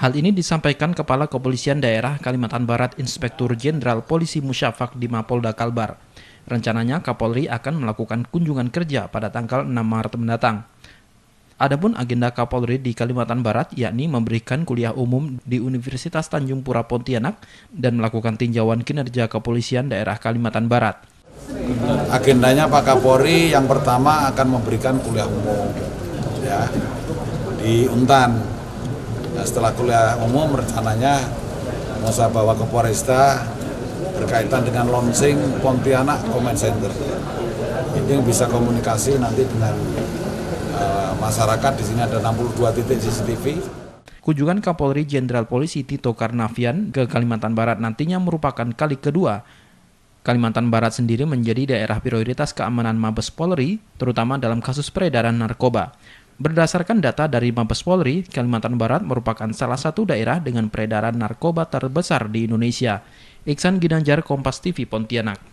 Hal ini disampaikan Kepala Kepolisian Daerah Kalimantan Barat Inspektur Jenderal Polisi Musyafak di Mapolda Kalbar. Rencananya Kapolri akan melakukan kunjungan kerja pada tanggal 6 Maret mendatang. Adapun agenda Kapolri di Kalimantan Barat yakni memberikan kuliah umum di Universitas Tanjung Pura Pontianak dan melakukan tinjauan kinerja kepolisian daerah Kalimantan Barat. Agendanya Pak Kapolri yang pertama akan memberikan kuliah umum ya di Untan Nah, setelah kuliah umum rencananya mau saya bawa ke Poresta berkaitan dengan launching Pontianak Comment Center. Ini bisa komunikasi nanti dengan uh, masyarakat di sini ada 62 titik CCTV. Kunjungan Kapolri Jenderal Polisi Tito Karnavian ke Kalimantan Barat nantinya merupakan kali kedua Kalimantan Barat sendiri menjadi daerah prioritas keamanan Mabes Polri, terutama dalam kasus peredaran narkoba. Berdasarkan data dari Mabes Polri, Kalimantan Barat merupakan salah satu daerah dengan peredaran narkoba terbesar di Indonesia. Iksan Ginanjar, Kompas TV, Pontianak.